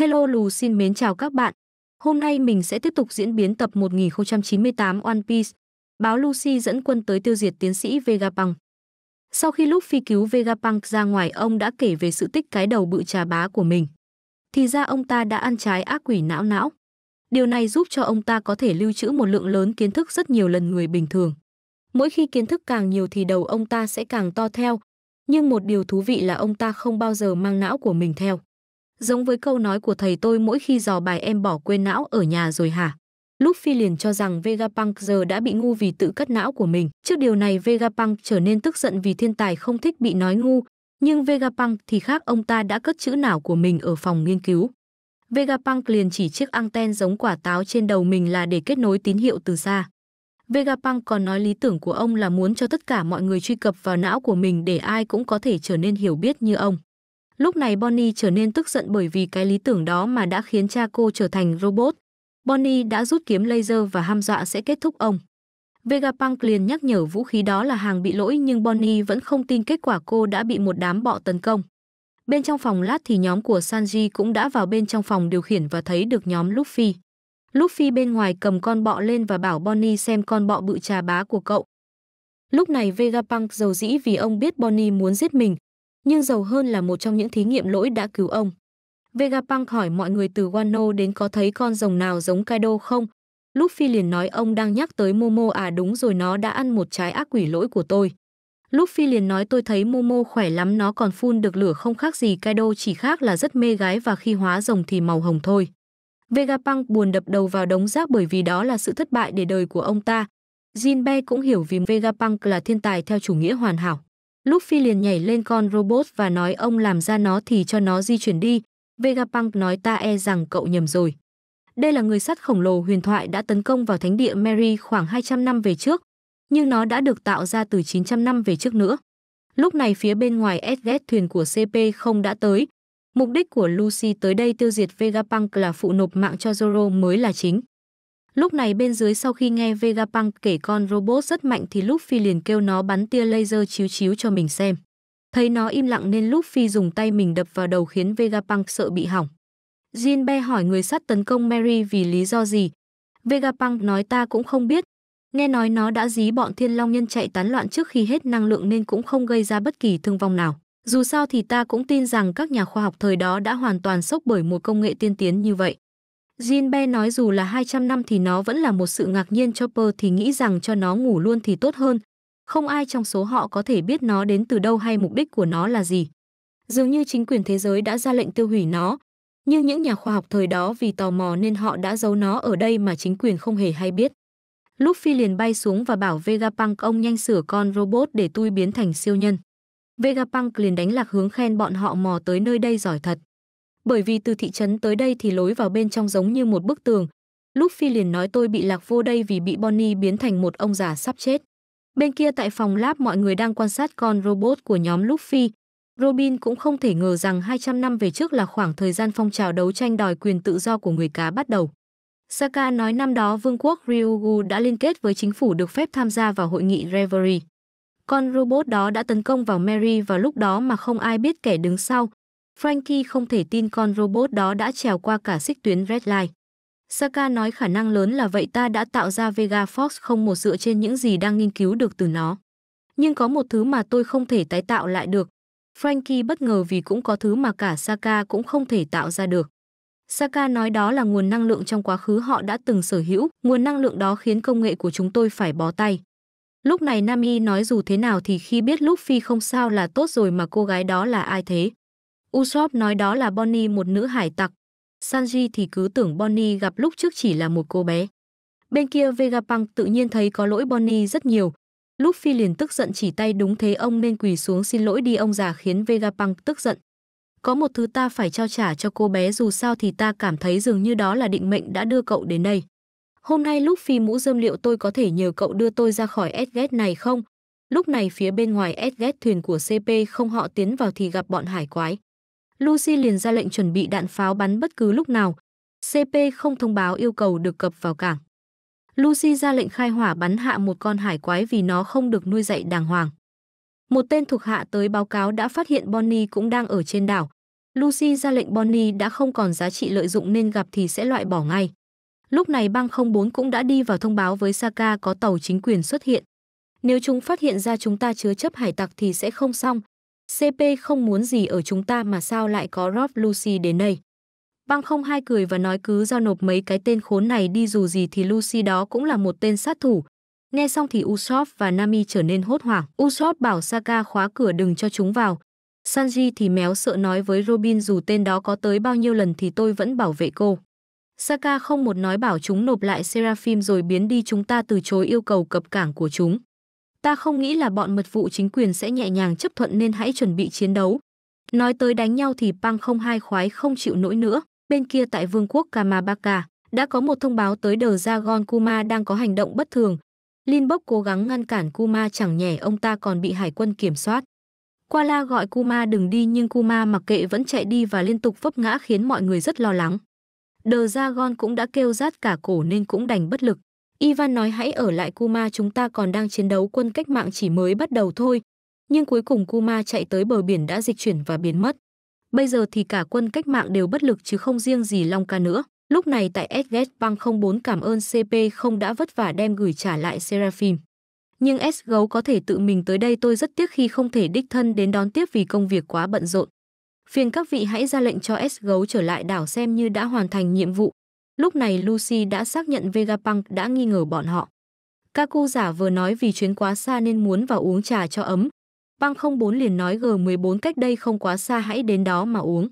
Hello Lù xin mến chào các bạn. Hôm nay mình sẽ tiếp tục diễn biến tập 1098 One Piece. Báo Lucy dẫn quân tới tiêu diệt tiến sĩ Vegapunk. Sau khi lúc phi cứu Vegapunk ra ngoài ông đã kể về sự tích cái đầu bự trà bá của mình. Thì ra ông ta đã ăn trái ác quỷ não não. Điều này giúp cho ông ta có thể lưu trữ một lượng lớn kiến thức rất nhiều lần người bình thường. Mỗi khi kiến thức càng nhiều thì đầu ông ta sẽ càng to theo. Nhưng một điều thú vị là ông ta không bao giờ mang não của mình theo. Giống với câu nói của thầy tôi mỗi khi dò bài em bỏ quên não ở nhà rồi hả? Luffy liền cho rằng Vegapunk giờ đã bị ngu vì tự cắt não của mình. Trước điều này Vegapunk trở nên tức giận vì thiên tài không thích bị nói ngu, nhưng Vegapunk thì khác ông ta đã cất chữ não của mình ở phòng nghiên cứu. Vegapunk liền chỉ chiếc anten giống quả táo trên đầu mình là để kết nối tín hiệu từ xa. Vegapunk còn nói lý tưởng của ông là muốn cho tất cả mọi người truy cập vào não của mình để ai cũng có thể trở nên hiểu biết như ông. Lúc này Bonnie trở nên tức giận bởi vì cái lý tưởng đó mà đã khiến cha cô trở thành robot. Bonnie đã rút kiếm laser và ham dọa sẽ kết thúc ông. Vegapunk liền nhắc nhở vũ khí đó là hàng bị lỗi nhưng Bonnie vẫn không tin kết quả cô đã bị một đám bọ tấn công. Bên trong phòng lát thì nhóm của Sanji cũng đã vào bên trong phòng điều khiển và thấy được nhóm Luffy. Luffy bên ngoài cầm con bọ lên và bảo Bonnie xem con bọ bự trà bá của cậu. Lúc này Vegapunk giàu dĩ vì ông biết Bonnie muốn giết mình, nhưng giàu hơn là một trong những thí nghiệm lỗi đã cứu ông. Vegapunk hỏi mọi người từ Wano đến có thấy con rồng nào giống Kaido không? Luffy liền nói ông đang nhắc tới Momo à đúng rồi nó đã ăn một trái ác quỷ lỗi của tôi. Luffy liền nói tôi thấy Momo khỏe lắm nó còn phun được lửa không khác gì Kaido chỉ khác là rất mê gái và khi hóa rồng thì màu hồng thôi. Vegapunk buồn đập đầu vào đống rác bởi vì đó là sự thất bại để đời của ông ta. Jinbe cũng hiểu vì Vegapunk là thiên tài theo chủ nghĩa hoàn hảo. Luffy liền nhảy lên con robot và nói ông làm ra nó thì cho nó di chuyển đi. Vegapunk nói ta e rằng cậu nhầm rồi. Đây là người sắt khổng lồ huyền thoại đã tấn công vào thánh địa Mary khoảng 200 năm về trước, nhưng nó đã được tạo ra từ 900 năm về trước nữa. Lúc này phía bên ngoài SZ thuyền của CP không đã tới. Mục đích của Lucy tới đây tiêu diệt Vegapunk là phụ nộp mạng cho Zoro mới là chính. Lúc này bên dưới sau khi nghe Vegapunk kể con robot rất mạnh thì Luffy liền kêu nó bắn tia laser chiếu chiếu cho mình xem. Thấy nó im lặng nên Luffy dùng tay mình đập vào đầu khiến Vegapunk sợ bị hỏng. Jinbe hỏi người sắt tấn công Mary vì lý do gì. Vegapunk nói ta cũng không biết. Nghe nói nó đã dí bọn thiên long nhân chạy tán loạn trước khi hết năng lượng nên cũng không gây ra bất kỳ thương vong nào. Dù sao thì ta cũng tin rằng các nhà khoa học thời đó đã hoàn toàn sốc bởi một công nghệ tiên tiến như vậy. Jinbe nói dù là 200 năm thì nó vẫn là một sự ngạc nhiên cho Per thì nghĩ rằng cho nó ngủ luôn thì tốt hơn. Không ai trong số họ có thể biết nó đến từ đâu hay mục đích của nó là gì. Dường như chính quyền thế giới đã ra lệnh tiêu hủy nó. Như những nhà khoa học thời đó vì tò mò nên họ đã giấu nó ở đây mà chính quyền không hề hay biết. Lúc liền bay xuống và bảo Vegapunk ông nhanh sửa con robot để tôi biến thành siêu nhân. Vegapunk liền đánh lạc hướng khen bọn họ mò tới nơi đây giỏi thật bởi vì từ thị trấn tới đây thì lối vào bên trong giống như một bức tường. Lúc Phi liền nói tôi bị lạc vô đây vì bị Bonnie biến thành một ông già sắp chết. Bên kia tại phòng lab mọi người đang quan sát con robot của nhóm Luffy. Robin cũng không thể ngờ rằng 200 năm về trước là khoảng thời gian phong trào đấu tranh đòi quyền tự do của người cá bắt đầu. Saka nói năm đó vương quốc Ryugu đã liên kết với chính phủ được phép tham gia vào hội nghị Reverie. Con robot đó đã tấn công vào Mary vào lúc đó mà không ai biết kẻ đứng sau, Frankie không thể tin con robot đó đã trèo qua cả xích tuyến Red Line. Saka nói khả năng lớn là vậy ta đã tạo ra Vega Fox không một dựa trên những gì đang nghiên cứu được từ nó. Nhưng có một thứ mà tôi không thể tái tạo lại được. Frankie bất ngờ vì cũng có thứ mà cả Saka cũng không thể tạo ra được. Saka nói đó là nguồn năng lượng trong quá khứ họ đã từng sở hữu, nguồn năng lượng đó khiến công nghệ của chúng tôi phải bó tay. Lúc này Nami nói dù thế nào thì khi biết Luffy không sao là tốt rồi mà cô gái đó là ai thế. Usopp nói đó là Bonnie một nữ hải tặc. Sanji thì cứ tưởng Bonnie gặp lúc trước chỉ là một cô bé. Bên kia Vegapunk tự nhiên thấy có lỗi Bonnie rất nhiều. Luffy liền tức giận chỉ tay đúng thế ông nên quỳ xuống xin lỗi đi ông già khiến Vegapunk tức giận. Có một thứ ta phải trao trả cho cô bé dù sao thì ta cảm thấy dường như đó là định mệnh đã đưa cậu đến đây. Hôm nay Luffy mũ dơm liệu tôi có thể nhờ cậu đưa tôi ra khỏi Edgate này không? Lúc này phía bên ngoài Edgate thuyền của CP không họ tiến vào thì gặp bọn hải quái. Lucy liền ra lệnh chuẩn bị đạn pháo bắn bất cứ lúc nào. CP không thông báo yêu cầu được cập vào cảng. Lucy ra lệnh khai hỏa bắn hạ một con hải quái vì nó không được nuôi dạy đàng hoàng. Một tên thuộc hạ tới báo cáo đã phát hiện Bonnie cũng đang ở trên đảo. Lucy ra lệnh Bonnie đã không còn giá trị lợi dụng nên gặp thì sẽ loại bỏ ngay. Lúc này bang 04 cũng đã đi vào thông báo với Saka có tàu chính quyền xuất hiện. Nếu chúng phát hiện ra chúng ta chứa chấp hải tặc thì sẽ không xong, CP không muốn gì ở chúng ta mà sao lại có Rob Lucy đến đây. Băng không hai cười và nói cứ giao nộp mấy cái tên khốn này đi dù gì thì Lucy đó cũng là một tên sát thủ. Nghe xong thì Usopp và Nami trở nên hốt hoảng. Usopp bảo Saka khóa cửa đừng cho chúng vào. Sanji thì méo sợ nói với Robin dù tên đó có tới bao nhiêu lần thì tôi vẫn bảo vệ cô. Saka không một nói bảo chúng nộp lại Seraphim rồi biến đi chúng ta từ chối yêu cầu cập cảng của chúng. Ta không nghĩ là bọn mật vụ chính quyền sẽ nhẹ nhàng chấp thuận nên hãy chuẩn bị chiến đấu. Nói tới đánh nhau thì Pang không hai khoái không chịu nổi nữa. Bên kia tại vương quốc Kamabaka, đã có một thông báo tới đờ Ra Gon Kuma đang có hành động bất thường. Linbok cố gắng ngăn cản Kuma chẳng nhẻ ông ta còn bị hải quân kiểm soát. Qua la gọi Kuma đừng đi nhưng Kuma mặc kệ vẫn chạy đi và liên tục vấp ngã khiến mọi người rất lo lắng. Đờ Ra Gon cũng đã kêu rát cả cổ nên cũng đành bất lực. Ivan nói hãy ở lại Kuma chúng ta còn đang chiến đấu quân cách mạng chỉ mới bắt đầu thôi. Nhưng cuối cùng Kuma chạy tới bờ biển đã dịch chuyển và biến mất. Bây giờ thì cả quân cách mạng đều bất lực chứ không riêng gì Long Ca nữa. Lúc này tại Edget Bang 04 cảm ơn CP không đã vất vả đem gửi trả lại Seraphim. Nhưng S gấu có thể tự mình tới đây tôi rất tiếc khi không thể đích thân đến đón tiếp vì công việc quá bận rộn. Phiền các vị hãy ra lệnh cho S gấu trở lại đảo xem như đã hoàn thành nhiệm vụ. Lúc này Lucy đã xác nhận Vegapunk đã nghi ngờ bọn họ. Kaku giả vừa nói vì chuyến quá xa nên muốn vào uống trà cho ấm. Băng 04 liền nói G14 cách đây không quá xa hãy đến đó mà uống.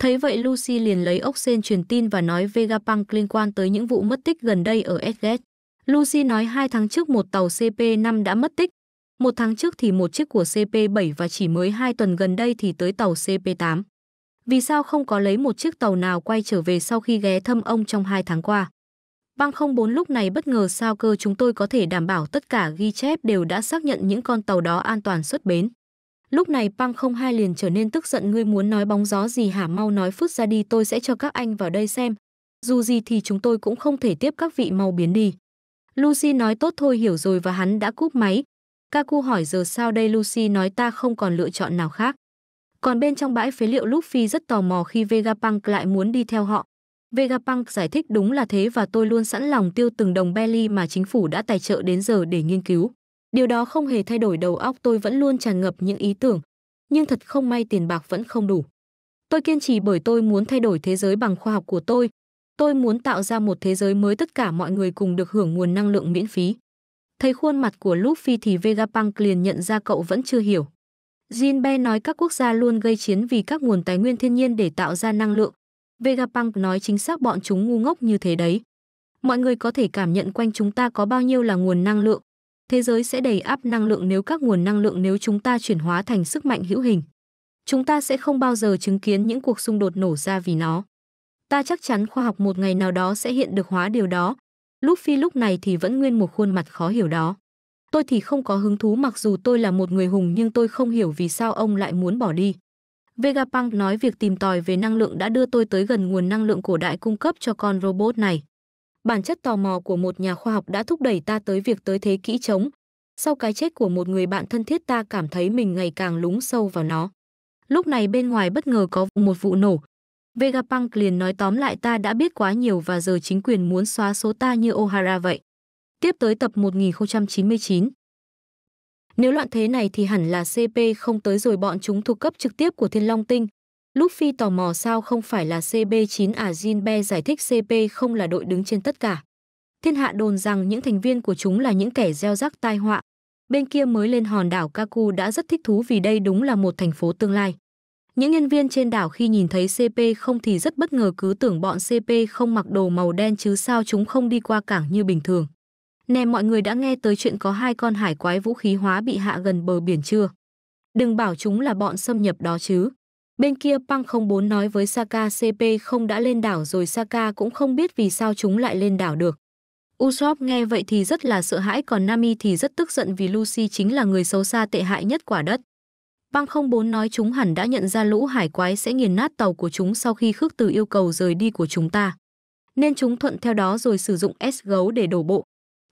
Thấy vậy Lucy liền lấy ốc sen truyền tin và nói Vegapunk liên quan tới những vụ mất tích gần đây ở Edget. Lucy nói hai tháng trước một tàu CP5 đã mất tích, một tháng trước thì một chiếc của CP7 và chỉ mới hai tuần gần đây thì tới tàu CP8 vì sao không có lấy một chiếc tàu nào quay trở về sau khi ghé thăm ông trong hai tháng qua. Băng không bốn lúc này bất ngờ sao cơ chúng tôi có thể đảm bảo tất cả ghi chép đều đã xác nhận những con tàu đó an toàn xuất bến. Lúc này Băng không hai liền trở nên tức giận ngươi muốn nói bóng gió gì hả mau nói phút ra đi tôi sẽ cho các anh vào đây xem. Dù gì thì chúng tôi cũng không thể tiếp các vị mau biến đi. Lucy nói tốt thôi hiểu rồi và hắn đã cúp máy. Kaku hỏi giờ sao đây Lucy nói ta không còn lựa chọn nào khác. Còn bên trong bãi phế liệu Luffy rất tò mò khi Vegapunk lại muốn đi theo họ. Vegapunk giải thích đúng là thế và tôi luôn sẵn lòng tiêu từng đồng belly mà chính phủ đã tài trợ đến giờ để nghiên cứu. Điều đó không hề thay đổi đầu óc tôi vẫn luôn tràn ngập những ý tưởng. Nhưng thật không may tiền bạc vẫn không đủ. Tôi kiên trì bởi tôi muốn thay đổi thế giới bằng khoa học của tôi. Tôi muốn tạo ra một thế giới mới tất cả mọi người cùng được hưởng nguồn năng lượng miễn phí. Thấy khuôn mặt của Luffy thì Vegapunk liền nhận ra cậu vẫn chưa hiểu. Jinbe nói các quốc gia luôn gây chiến vì các nguồn tài nguyên thiên nhiên để tạo ra năng lượng. Vegapunk nói chính xác bọn chúng ngu ngốc như thế đấy. Mọi người có thể cảm nhận quanh chúng ta có bao nhiêu là nguồn năng lượng. Thế giới sẽ đầy áp năng lượng nếu các nguồn năng lượng nếu chúng ta chuyển hóa thành sức mạnh hữu hình. Chúng ta sẽ không bao giờ chứng kiến những cuộc xung đột nổ ra vì nó. Ta chắc chắn khoa học một ngày nào đó sẽ hiện được hóa điều đó. Luffy lúc này thì vẫn nguyên một khuôn mặt khó hiểu đó. Tôi thì không có hứng thú mặc dù tôi là một người hùng nhưng tôi không hiểu vì sao ông lại muốn bỏ đi. Vegapunk nói việc tìm tòi về năng lượng đã đưa tôi tới gần nguồn năng lượng cổ đại cung cấp cho con robot này. Bản chất tò mò của một nhà khoa học đã thúc đẩy ta tới việc tới thế kỹ chống. Sau cái chết của một người bạn thân thiết ta cảm thấy mình ngày càng lúng sâu vào nó. Lúc này bên ngoài bất ngờ có một vụ nổ. Vegapunk liền nói tóm lại ta đã biết quá nhiều và giờ chính quyền muốn xóa số ta như O'Hara vậy tiếp tới tập 1099. Nếu loạn thế này thì hẳn là CP không tới rồi bọn chúng thuộc cấp trực tiếp của Thiên Long Tinh. Lúc Phi tò mò sao không phải là CP9 à Jinbe giải thích CP không là đội đứng trên tất cả. Thiên hạ đồn rằng những thành viên của chúng là những kẻ gieo rắc tai họa. Bên kia mới lên hòn đảo Kaku đã rất thích thú vì đây đúng là một thành phố tương lai. Những nhân viên trên đảo khi nhìn thấy CP không thì rất bất ngờ cứ tưởng bọn CP không mặc đồ màu đen chứ sao chúng không đi qua cảng như bình thường. Nè mọi người đã nghe tới chuyện có hai con hải quái vũ khí hóa bị hạ gần bờ biển chưa? Đừng bảo chúng là bọn xâm nhập đó chứ. Bên kia Pang 04 nói với Saka CP không đã lên đảo rồi Saka cũng không biết vì sao chúng lại lên đảo được. Usopp nghe vậy thì rất là sợ hãi còn Nami thì rất tức giận vì Lucy chính là người xấu xa tệ hại nhất quả đất. Bang 04 nói chúng hẳn đã nhận ra lũ hải quái sẽ nghiền nát tàu của chúng sau khi khước từ yêu cầu rời đi của chúng ta. Nên chúng thuận theo đó rồi sử dụng S gấu để đổ bộ,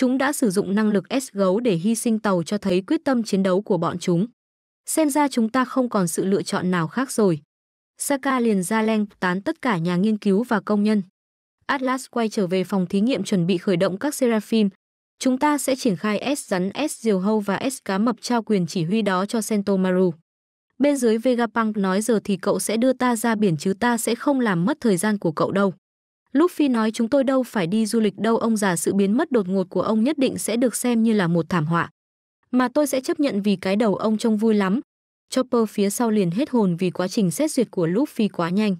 Chúng đã sử dụng năng lực S-gấu để hy sinh tàu cho thấy quyết tâm chiến đấu của bọn chúng. Xem ra chúng ta không còn sự lựa chọn nào khác rồi. Saka liền ra leng tán tất cả nhà nghiên cứu và công nhân. Atlas quay trở về phòng thí nghiệm chuẩn bị khởi động các Seraphim. Chúng ta sẽ triển khai S rắn S diều hâu và S cá mập trao quyền chỉ huy đó cho Sentomaru. Bên dưới Vegapunk nói giờ thì cậu sẽ đưa ta ra biển chứ ta sẽ không làm mất thời gian của cậu đâu. Lúc nói chúng tôi đâu phải đi du lịch đâu ông già sự biến mất đột ngột của ông nhất định sẽ được xem như là một thảm họa. Mà tôi sẽ chấp nhận vì cái đầu ông trông vui lắm. Chopper phía sau liền hết hồn vì quá trình xét duyệt của lúc quá nhanh.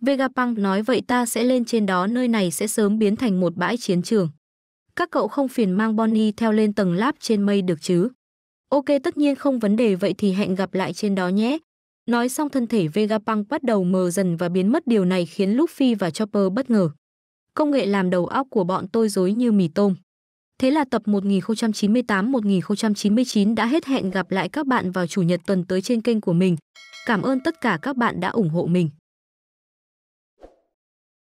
Vegapunk nói vậy ta sẽ lên trên đó nơi này sẽ sớm biến thành một bãi chiến trường. Các cậu không phiền mang Bonnie theo lên tầng lab trên mây được chứ? Ok tất nhiên không vấn đề vậy thì hẹn gặp lại trên đó nhé. Nói xong thân thể Vegapunk bắt đầu mờ dần và biến mất điều này khiến Luffy và Chopper bất ngờ. Công nghệ làm đầu óc của bọn tôi dối như mì tôm. Thế là tập 1098-1099 đã hết hẹn gặp lại các bạn vào Chủ nhật tuần tới trên kênh của mình. Cảm ơn tất cả các bạn đã ủng hộ mình.